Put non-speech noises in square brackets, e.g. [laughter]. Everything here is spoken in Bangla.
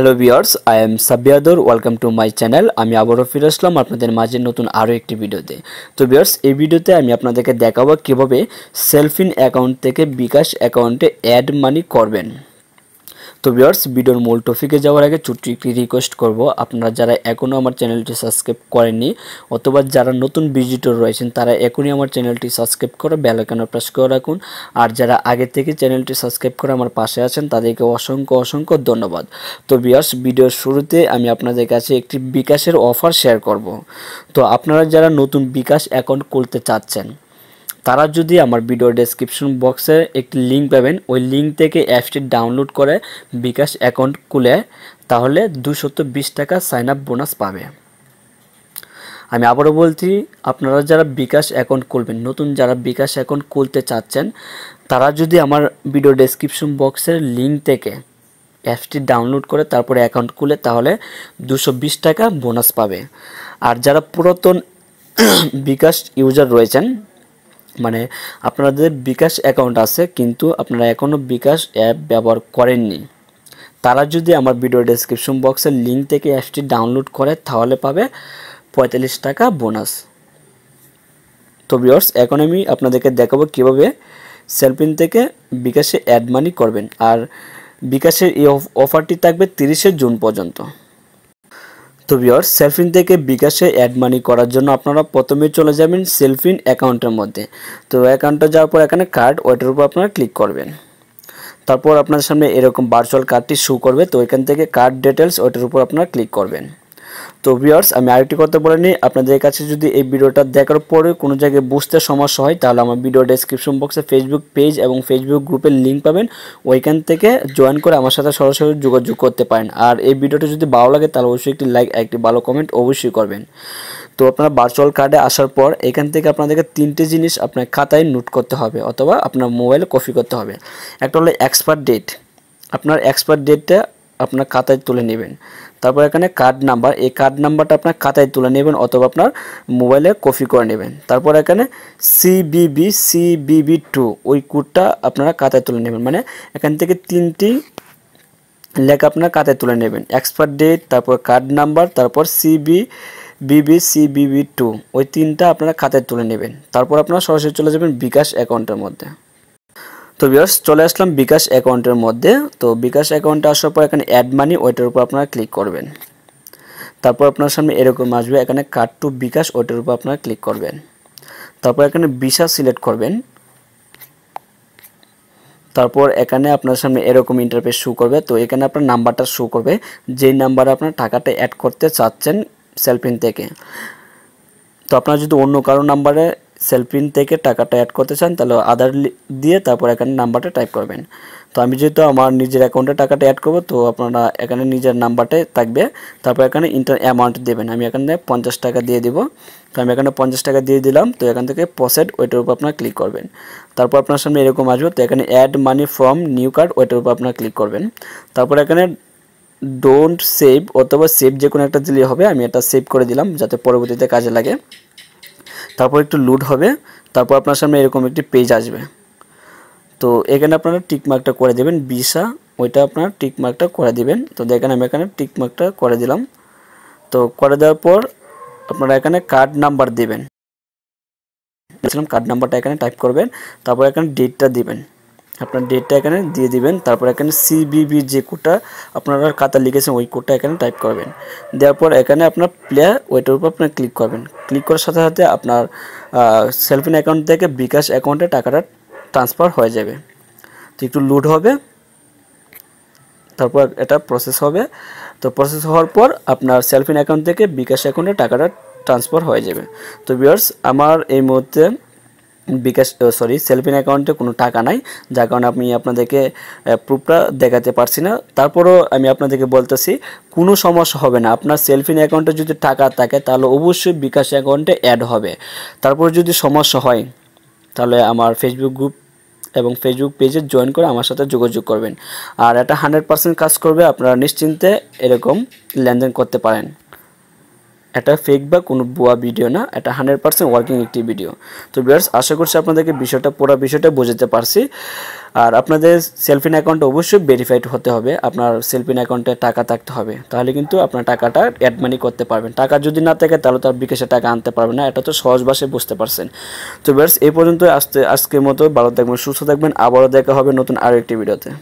হ্যালো ভিওর্স আই এম সাব্বিয়াদর ওয়েলকাম টু মাই চ্যানেল আমি আবারও ফিরে আসলাম আপনাদের মাঝে নতুন আরও একটি ভিডিওতে তো ভিওর্স এই ভিডিওতে আমি আপনাদেরকে দেখাবো কীভাবে সেলফিন অ্যাকাউন্ট থেকে বিকাশ অ্যাকাউন্টে অ্যাড মানি করবেন তো ভিউয়ার্স ভিডিওর মূল টপিকে যাওয়ার আগে ছোট্ট একটি রিকোয়েস্ট করবো আপনারা যারা এখনও আমার চ্যানেলটি সাবস্ক্রাইব করেননি অথবা যারা নতুন ভিজিটর রয়েছেন তারা এখনই আমার চ্যানেলটি সাবস্ক্রাইব করে বেলাকানো প্রেস করে রাখুন আর যারা আগে থেকে চ্যানেলটি সাবস্ক্রাইব করে আমার পাশে আছেন তাদেরকে অসংখ্য অসংখ্য ধন্যবাদ তো ভিউয়ার্স ভিডিওর শুরুতে আমি আপনাদের কাছে একটি বিকাশের অফার শেয়ার করব তো আপনারা যারা নতুন বিকাশ অ্যাকাউন্ট খুলতে চাচ্ছেন তারা যদি আমার ভিডিও ডেসক্রিপশন বক্সে একটি লিঙ্ক পাবেন ওই লিঙ্ক থেকে অ্যাপসটি ডাউনলোড করে বিকাশ অ্যাকাউন্ট খুলে তাহলে দুশত বিশ টাকা সাইন আপ বোনাস পাবে আমি আবারও বলছি আপনারা যারা বিকাশ অ্যাকাউন্ট খুলবেন নতুন যারা বিকাশ অ্যাকাউন্ট খুলতে চাচ্ছেন তারা যদি আমার ভিডিও ডেসক্রিপশন বক্সের লিঙ্ক থেকে অ্যাপসটি ডাউনলোড করে তারপরে অ্যাকাউন্ট খুলে তাহলে দুশো বিশ টাকা বোনাস পাবে আর যারা পুরাতন [clears throat] বিকাশ ইউজার রয়েছেন মানে আপনাদের বিকাশ অ্যাকাউন্ট আছে কিন্তু আপনারা এখনও বিকাশ অ্যাপ ব্যবহার করেননি তারা যদি আমার ভিডিও ডিসক্রিপশন বক্সের লিঙ্ক থেকে অ্যাপটি ডাউনলোড করে তাহলে পাবে পঁয়তাল্লিশ টাকা বোনাস তো ভিওর্স এখন আমি আপনাদেরকে দেখাবো কীভাবে সেলফিন থেকে বিকাশে অ্যাড মানি করবেন আর বিকাশের এই অফারটি থাকবে তিরিশে জুন পর্যন্ত তো ভিওর সেলফিন থেকে বিকাশে অ্যাড মানি করার জন্য আপনারা প্রথমে চলে যাবেন সেলফিন অ্যাকাউন্টের মধ্যে তো অ্যাকাউন্টটা যাওয়ার পর এখানে কার্ড ওইটার উপর আপনারা ক্লিক করবেন তারপর আপনার সামনে এরকম ভার্চুয়াল কার্ডটি শু করবে তো এখান থেকে কার্ড ডিটেলস ওইটার উপর আপনারা ক্লিক করবেন তো ভিউয়ার্স আমি আরেকটি কথা বলে নিই আপনাদের কাছে যদি এই ভিডিওটা দেখার পরে কোনো জায়গায় বুঝতে সমস্যা হয় তাহলে আমার ভিডিও ডেসক্রিপশন বক্সে ফেসবুক পেজ এবং ফেসবুক গ্রুপের লিঙ্ক পাবেন ওইখান থেকে জয়েন করে আমার সাথে সরাসরি যোগাযোগ করতে পারেন আর এই ভিডিওটা যদি ভালো লাগে তাহলে অবশ্যই একটি লাইক একটি ভালো কমেন্ট অবশ্যই করবেন তো আপনার ভার্চুয়াল কার্ডে আসার পর এখান থেকে আপনাদেরকে তিনটে জিনিস আপনার খাতায় নোট করতে হবে অথবা আপনার মোবাইলে কপি করতে হবে একটা হলো এক্সপায়ার ডেট আপনার এক্সপায়ার ডেটটা আপনার খাতায় তুলে নেবেন তারপর এখানে কার্ড নাম্বার এই কার্ড নাম্বারটা আপনার খাতায় তুলে নেবেন অথবা আপনার মোবাইলে কপি করে নেবেন তারপর এখানে সিবিবি সিবিবি টু ওই কোডটা আপনারা খাতায় তুলে নেবেন মানে এখান থেকে তিনটি লেখা আপনার খাতায় তুলে নেবেন এক্সপায়ার ডেট তারপর কার্ড নাম্বার তারপর সিবি বিবি সিবিবি টু ওই তিনটা আপনারা খাতায় তুলে নেবেন তারপর আপনারা সরাসরি চলে যাবেন বিকাশ অ্যাকাউন্টের মধ্যে তো বিয়ার্স চলে আসলাম বিকাশ অ্যাকাউন্টের মধ্যে তো বিকাশ অ্যাকাউন্টে আসার পর এখানে অ্যাড মানি ওইটার উপর আপনারা ক্লিক করবেন তারপর আপনার সামনে এরকম আসবে এখানে কার্ড টু বিকাশ ওইটার উপর আপনারা ক্লিক করবেন তারপর এখানে বিশা সিলেক্ট করবেন তারপর এখানে আপনার সামনে এরকম ইন্টারপেস শু করবে তো এখানে আপনার নাম্বারটা শু করবে যেই নাম্বারে আপনার টাকাটা অ্যাড করতে চাচ্ছেন সেলফিন থেকে তো আপনার যদি অন্য কারো নাম্বারে সেলফিন থেকে টাকাটা অ্যাড করতে চান তাহলে আধার দিয়ে তারপর এখানে নাম্বারটা টাইপ করবেন তো আমি যেহেতু আমার নিজের অ্যাকাউন্টে টাকাটা অ্যাড করবো তো আপনারা এখানে নিজের নাম্বারটাই থাকবে তারপর এখানে ইন্টার অ্যামাউন্ট দেবেন আমি এখানে পঞ্চাশ টাকা দিয়ে দিব তো আমি এখানে পঞ্চাশ টাকা দিয়ে দিলাম তো এখান থেকে প্রসেড ওইটার উপর আপনার ক্লিক করবেন তারপর আপনার সামনে এরকম আসবে তো এখানে add money from new card ওইটার উপর আপনার ক্লিক করবেন তারপর এখানে ডোন্ট সেভ অথবা সেভ যে কোনো একটা দিলে হবে আমি এটা সেভ করে দিলাম যাতে পরবর্তীতে কাজে লাগে তারপর একটু লুড হবে তারপর আপনার সামনে এরকম একটি পেজ আসবে তো এখানে আপনারা টিকমার্কটা করে দেবেন বিসা ওইটা আপনার টিকমার্কটা করে দেবেন তো দেখেন আমি এখানে টিকমার্কটা করে দিলাম তো করে দেওয়ার পর আপনারা এখানে কার্ড নাম্বার দেবেন কার্ড নাম্বারটা এখানে টাইপ করবেন তারপর এখানে ডেটটা দিবেন আপনার ডেটটা এখানে দিয়ে দিবেন তারপর এখানে সিবিবি যে কোডটা আপনারা কাতা লিখেছেন ওই কোডটা এখানে টাইপ করবেন দেওয়ার পর এখানে আপনার প্লেয়ার ওইটার উপর আপনার ক্লিক করবেন ক্লিক করার সাথে সাথে আপনার সেলফিন অ্যাকাউন্ট থেকে বিকাশ অ্যাকাউন্টে টাকাটা ট্রান্সফার হয়ে যাবে তো একটু লুড হবে তারপর এটা প্রসেস হবে তো প্রসেস হওয়ার পর আপনার সেলফিন অ্যাকাউন্ট থেকে বিকাশ অ্যাকাউন্টে টাকাটা ট্রান্সফার হয়ে যাবে তো বিয়ার্স আমার এই মুহূর্তে বিকাশ সরি সেলফিন অ্যাকাউন্টে কোনো টাকা নাই যার কারণে আমি আপনাদেরকে প্রুফটা দেখাতে পারছি না তারপরও আমি আপনাদেরকে বলতেছি কোনো সমস্যা হবে না আপনার সেলফিন অ্যাকাউন্টে যদি টাকা থাকে তাহলে অবশ্যই বিকাশ অ্যাকাউন্টে অ্যাড হবে তারপর যদি সমস্যা হয় তাহলে আমার ফেসবুক গ্রুপ এবং ফেসবুক পেজে জয়েন করে আমার সাথে যোগাযোগ করবেন আর এটা হান্ড্রেড পার্সেন্ট কাজ করবে আপনারা নিশ্চিন্তে এরকম লেনদেন করতে পারেন এটা ফেক বা কোনো বোয়া ভিডিও না এটা হান্ড্রেড পার্সেন্ট ওয়ার্কিং একটি ভিডিও তো বিয়ার্স আশা করছি আপনাদেরকে বিষয়টা পুরো বিষয়টা বোঝাতে পারছি আর আপনাদের সেলফিন অ্যাকাউন্ট অবশ্যই ভেরিফাইড হতে হবে আপনার সেলফিন অ্যাকাউন্টে টাকা থাকতে হবে তাহলে কিন্তু আপনার টাকাটা অ্যাডমানি করতে পারবেন টাকা যদি না থাকে তাহলে তার বিকাশে টাকা আনতে পারবেন না এটা তো সহজ বাসে বুঝতে পারছেন তো বিয়ার্স এই পর্যন্ত আসতে আজকের মতো ভালো থাকবেন সুস্থ থাকবেন আবারও দেখা হবে নতুন আরও একটি ভিডিওতে